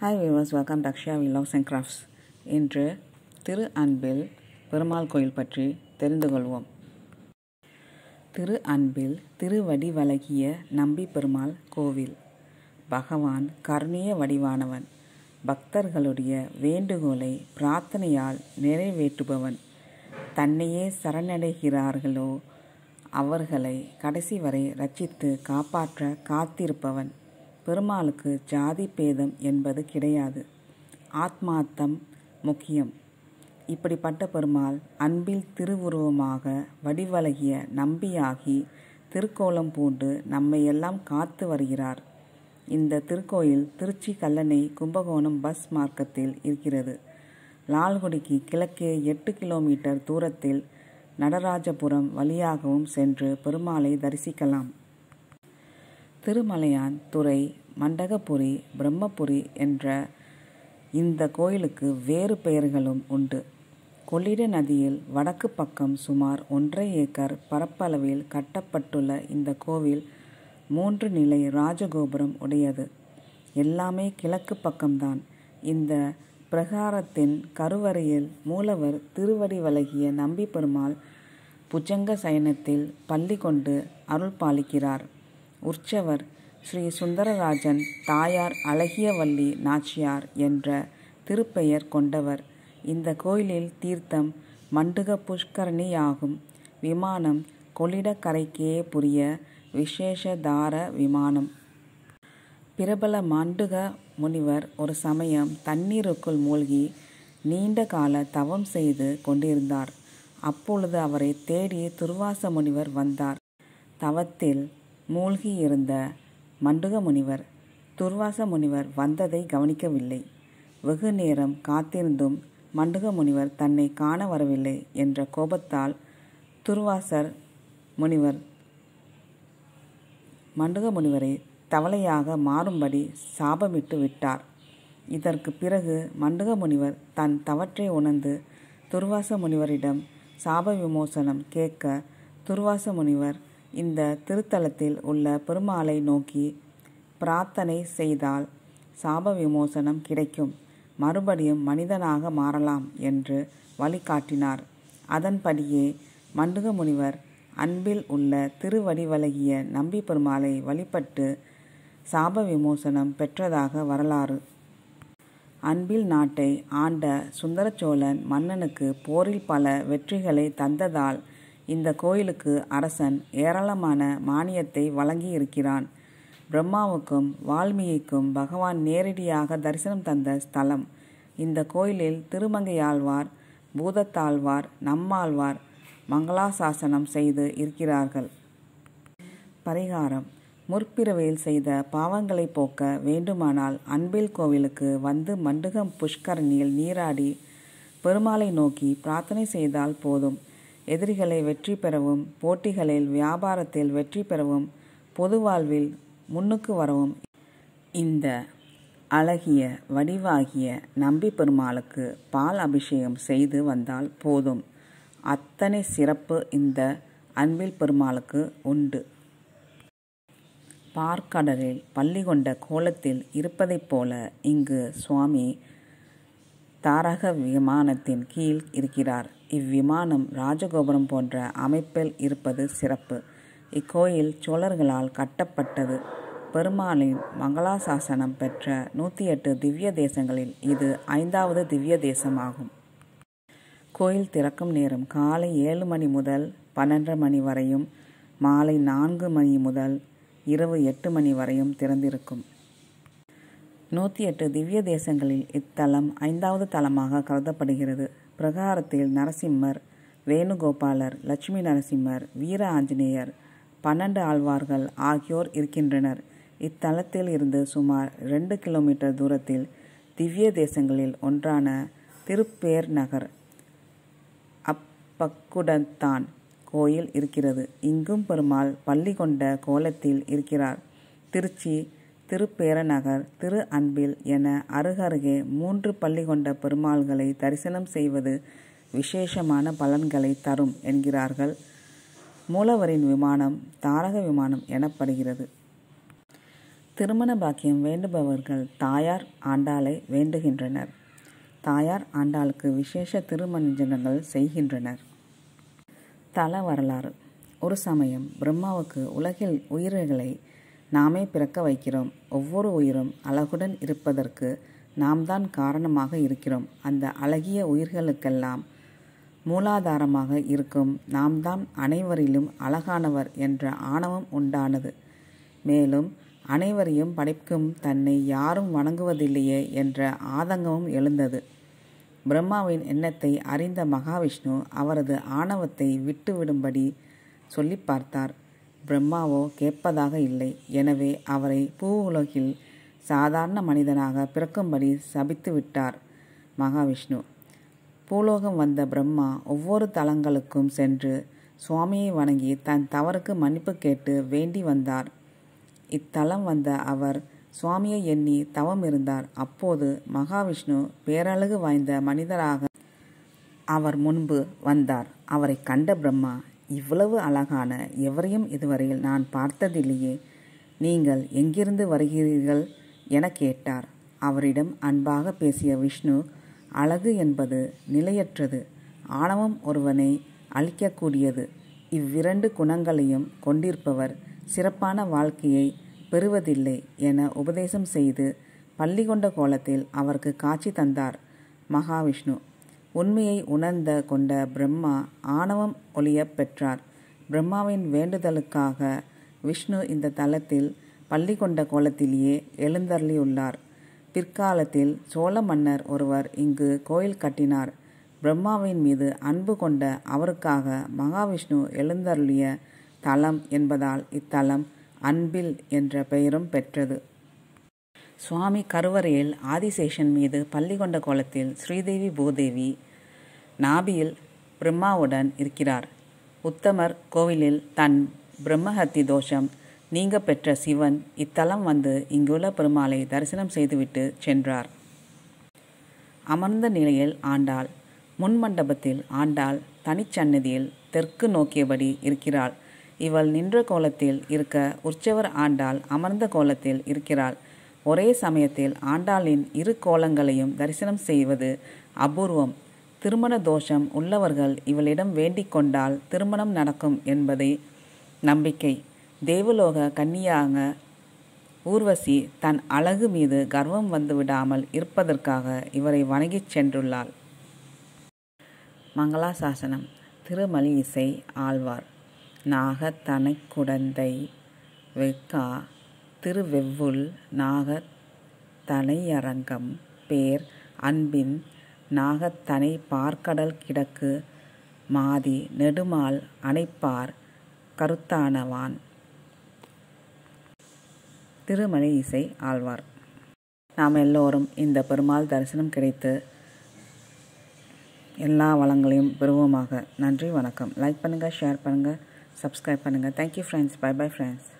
hi viewers welcome to Akshaya in and crafts இன்று திரு அன்பில் பெருமாள் கோயில் பற்றி தெரிந்து கொள்வோம் திரு அன்பில் திருவடி வழங்கிய நம்பி பெருமாள் கோவில் பகவான் கருணிய வடிவானவன் பக்தர்களுடைய வேண்டுகோளை பிரார்த்தனையால் நிறைவேற்றுபவன் தன்னையே சரணடைகிறார்களோ அவர்களை கடைசி வரை ரட்சித்து காப்பாற்ற காத்திருப்பவன் பெருமாளுக்கு ஜாதி பேதம் என்பது கிடையாது ஆத்மார்த்தம் முக்கியம் இப்படிப்பட்ட பெருமாள் அன்பில் திருவுருவமாக வடிவழகிய நம்பியாகி திருக்கோலம் பூண்டு நம்மை எல்லாம் காத்து வருகிறார் இந்த திருக்கோயில் திருச்சி கல்லணை கும்பகோணம் பஸ் மார்க்கத்தில் இருக்கிறது லால்குடிக்கு கிழக்கே எட்டு கிலோமீட்டர் தூரத்தில் நடராஜபுரம் வழியாகவும் சென்று பெருமாளை தரிசிக்கலாம் திருமலையான் துறை மண்டகபுரி பிரம்மபுரி என்ற இந்த கோயிலுக்கு வேறு பெயர்களும் உண்டு கொள்ளிட நதியில் வடக்கு பக்கம் சுமார் ஒன்றரை ஏக்கர் பரப்பளவில் கட்டப்பட்டுள்ள இந்த கோவில் மூன்று நிலை ராஜகோபுரம் உடையது எல்லாமே கிழக்கு பக்கம்தான் இந்த பிரகாரத்தின் கருவறையில் மூலவர் திருவடி வழகிய நம்பி பெருமாள் புஜங்க சயனத்தில் பள்ளி கொண்டு அருள் பாலிக்கிறார் உற்சவர் ஸ்ரீ சுந்தரராஜன் தாயார் அழகியவல்லி நாச்சியார் என்ற திருப்பெயர் கொண்டவர் இந்த கோயிலில் தீர்த்தம் மண்டுக புஷ்கரணி ஆகும் விமானம் கொள்ளிடக்கரைக்கே புரிய விசேஷதார விமானம் பிரபல மாண்டுக முனிவர் ஒரு சமயம் தண்ணீருக்குள் மூழ்கி நீண்ட கால தவம் செய்து கொண்டிருந்தார் அப்பொழுது அவரை தேடி துர்வாச முனிவர் வந்தார் தவத்தில் மூழ்கியிருந்த மண்டுக முனிவர் துர்வாச முனிவர் வந்ததை கவனிக்கவில்லை வெகு நேரம் காத்திருந்தும் மண்டுக முனிவர் தன்னை காண வரவில்லை என்ற கோபத்தால் துர்வாசர் முனிவர் மண்டுக முனிவரை தவளையாக மாறும்படி சாபமிட்டு விட்டார் இதற்கு பிறகு மண்டுக முனிவர் தன் தவற்றை உணர்ந்து துர்வாச முனிவரிடம் சாப விமோசனம் கேட்க துர்வாச முனிவர் இந்த திருத்தலத்தில் உள்ள பெருமாளை நோக்கி பிரார்த்தனை செய்தால் சாப விமோசனம் கிடைக்கும் மறுபடியும் மனிதனாக மாறலாம் என்று வழிகாட்டினார் அதன்படியே மண்டுக முனிவர் அன்பில் உள்ள திருவடிவழகிய நம்பி பெருமாளை வழிபட்டு சாப விமோசனம் பெற்றதாக வரலாறு அன்பில் நாட்டை ஆண்ட சுந்தரச்சோழன் மன்னனுக்கு போரில் பல வெற்றிகளை தந்ததால் இந்த கோயிலுக்கு அரசன் ஏராளமான மானியத்தை வழங்கியிருக்கிறான் பிரம்மாவுக்கும் வால்மீகிக்கும் பகவான் நேரடியாக தரிசனம் தந்த ஸ்தலம் இந்த கோயிலில் திருமங்கையாழ்வார் பூதத்தாழ்வார் நம்மாழ்வார் மங்களாசாசனம் செய்து இருக்கிறார்கள் பரிகாரம் முற்பிறவையில் செய்த பாவங்களை போக்க வேண்டுமானால் அன்பில் கோவிலுக்கு வந்து மண்டுகம் புஷ்கரணியில் நீராடி பெருமாளை நோக்கி பிரார்த்தனை செய்தால் போதும் எதிரிகளை வெற்றி பெறவும் போட்டிகளில் வியாபாரத்தில் வெற்றி பெறவும் பொது வாழ்வில் முன்னுக்கு வரவும் இந்த அழகிய வடிவாகிய நம்பி பெருமாளுக்கு பால் அபிஷேகம் செய்து வந்தால் போதும் அத்தனை சிறப்பு இந்த அன்பில் பெருமாளுக்கு உண்டு பார்க்கடலில் பள்ளி கொண்ட கோலத்தில் இருப்பதைப் போல இங்கு சுவாமி தாரக விமானத்தின் கீழ் இருக்கிறார் இவ்விமானம் ராஜகோபுரம் போன்ற அமைப்பில் இருப்பது சிறப்பு இக்கோயில் சோழர்களால் கட்டப்பட்டது பெருமாளின் மங்களாசாசனம் பெற்ற நூற்றி எட்டு திவ்ய தேசங்களில் இது ஐந்தாவது திவ்ய தேசமாகும் கோயில் திறக்கும் நேரம் காலை ஏழு மணி முதல் பன்னெண்டரை மணி வரையும் மாலை நான்கு மணி முதல் இரவு எட்டு மணி வரையும் திறந்திருக்கும் நூற்றி எட்டு திவ்ய தேசங்களில் இத்தலம் ஐந்தாவது தலமாக கருதப்படுகிறது பிரகாரத்தில் நரசிம்மர் வேணுகோபாலர் லட்சுமி நரசிம்மர் வீர ஆஞ்சநேயர் பன்னெண்டு ஆழ்வார்கள் ஆகியோர் இருக்கின்றனர் இத்தலத்தில் இருந்து சுமார் ரெண்டு கிலோமீட்டர் தூரத்தில் திவ்ய தேசங்களில் ஒன்றான திருப்பேர் நகர் அப்பக்குடத்தான் கோயில் இருக்கிறது இங்கும் பெருமாள் பள்ளி கொண்ட கோலத்தில் இருக்கிறார் திருச்சி திருப்பேரநகர் திரு அன்பில் என அருகருகே மூன்று பள்ளி கொண்ட பெருமாள்களை தரிசனம் செய்வது விசேஷமான பலன்களை தரும் என்கிறார்கள் மூலவரின் விமானம் தாரக விமானம் எனப்படுகிறது திருமண பாக்கியம் வேண்டுபவர்கள் தாயார் ஆண்டாளை வேண்டுகின்றனர் தாயார் ஆண்டாளுக்கு விசேஷ திருமணங்கள் செய்கின்றனர் தல வரலாறு ஒரு சமயம் பிரம்மாவுக்கு உலகில் உயிர்களை நாமே பிறக்க வைக்கிறோம் ஒவ்வொரு உயிரும் அழகுடன் இருப்பதற்கு நாம் தான் காரணமாக இருக்கிறோம் அந்த அழகிய உயிர்களுக்கெல்லாம் மூலாதாரமாக இருக்கும் நாம் தான் அனைவரிலும் அழகானவர் என்ற ஆணவம் உண்டானது மேலும் அனைவரையும் படைக்கும் தன்னை யாரும் வணங்குவதில்லையே என்ற ஆதங்கமும் எழுந்தது பிரம்மாவின் எண்ணத்தை அறிந்த மகாவிஷ்ணு அவரது ஆணவத்தை விட்டுவிடும்படி சொல்லி பார்த்தார் பிரம்மாவோ கேட்பதாக இல்லை எனவே அவரை பூவுலகில் சாதாரண மனிதனாக பிறக்கும்படி சபித்து விட்டார் மகாவிஷ்ணு பூலோகம் வந்த பிரம்மா ஒவ்வொரு தலங்களுக்கும் சென்று சுவாமியை வணங்கி தன் தவறுக்கு மன்னிப்பு கேட்டு வேண்டி வந்தார் இத்தலம் வந்த அவர் சுவாமியை எண்ணி தவம் இருந்தார் அப்போது மகாவிஷ்ணு பேரழகு வாய்ந்த மனிதராக அவர் முன்பு வந்தார் அவரை கண்ட பிரம்மா இவ்வளவு அழகான எவரையும் இதுவரையில் நான் பார்த்ததில்லையே நீங்கள் எங்கிருந்து வருகிறீர்கள் என கேட்டார் அவரிடம் அன்பாக பேசிய விஷ்ணு அழகு என்பது நிலையற்றது ஆணவம் ஒருவனை அழிக்கக்கூடியது இவ்விரண்டு குணங்களையும் கொண்டிருப்பவர் சிறப்பான வாழ்க்கையை பெறுவதில்லை என உபதேசம் செய்து பள்ளி கொண்ட கோலத்தில் அவருக்கு காட்சி தந்தார் மகாவிஷ்ணு உண்மையை உணர்ந்த கொண்ட பிரம்மா ஆணவம் ஒளியப் பெற்றார் பிரம்மாவின் வேண்டுதலுக்காக விஷ்ணு இந்த தலத்தில் பள்ளி கொண்ட கோலத்திலேயே எழுந்தருளியுள்ளார் பிற்காலத்தில் சோழ மன்னர் ஒருவர் இங்கு கோயில் கட்டினார் பிரம்மாவின் மீது அன்பு கொண்ட அவருக்காக மகாவிஷ்ணு எழுந்தருளிய தலம் என்பதால் இத்தலம் அன்பில் என்ற பெயரும் பெற்றது சுவாமி கருவறையில் ஆதிசேஷன் மீது பள்ளி கொண்ட கோலத்தில் ஸ்ரீதேவி பூதேவி நாபியில் பிரம்மாவுடன் இருக்கிறார் உத்தமர் கோவிலில் தன் பிரம்மஹத்தி தோஷம் நீங்க பெற்ற சிவன் இத்தலம் வந்து இங்குள்ள பெருமாளை தரிசனம் செய்துவிட்டு சென்றார் அமர்ந்த நிலையில் ஆண்டாள் முன்மண்டபத்தில் ஆண்டாள் தனிச்சன்னதியில் தெற்கு நோக்கியபடி இருக்கிறாள் இவள் நின்ற கோலத்தில் இருக்க உற்சவர் ஆண்டாள் அமர்ந்த கோலத்தில் இருக்கிறாள் ஒரே சமயத்தில் ஆண்டாளின் இரு கோலங்களையும் தரிசனம் செய்வது அபூர்வம் திருமண தோஷம் உள்ளவர்கள் இவளிடம் வேண்டிக் கொண்டால் திருமணம் நடக்கும் என்பதே நம்பிக்கை தேவலோக கன்னியாக ஊர்வசி தன் அழகு மீது கர்வம் வந்துவிடாமல் இருப்பதற்காக இவரை வணங்கிச் சென்றுள்ளாள் மங்களாசாசனம் திருமலி இசை ஆழ்வார் நாக தனைக்குடந்தை வெக்கா திருவெவ்வுள் நாக தலையரங்கம் பேர் அன்பின் நாகத்தனை பார்க்கடல் கிடக்கு மாதி நெடுமால் அணைப்பார் கருத்தானவான் திருமலை இசை ஆழ்வார் நாம் எல்லோரும் இந்த பெருமாள் தரிசனம் கிடைத்து எல்லா வளங்களையும் பெறுவோமாக நன்றி வணக்கம் லைக் பண்ணுங்கள் ஷேர் பண்ணுங்கள் சப்ஸ்கிரைப் பண்ணுங்கள் thank you friends bye bye friends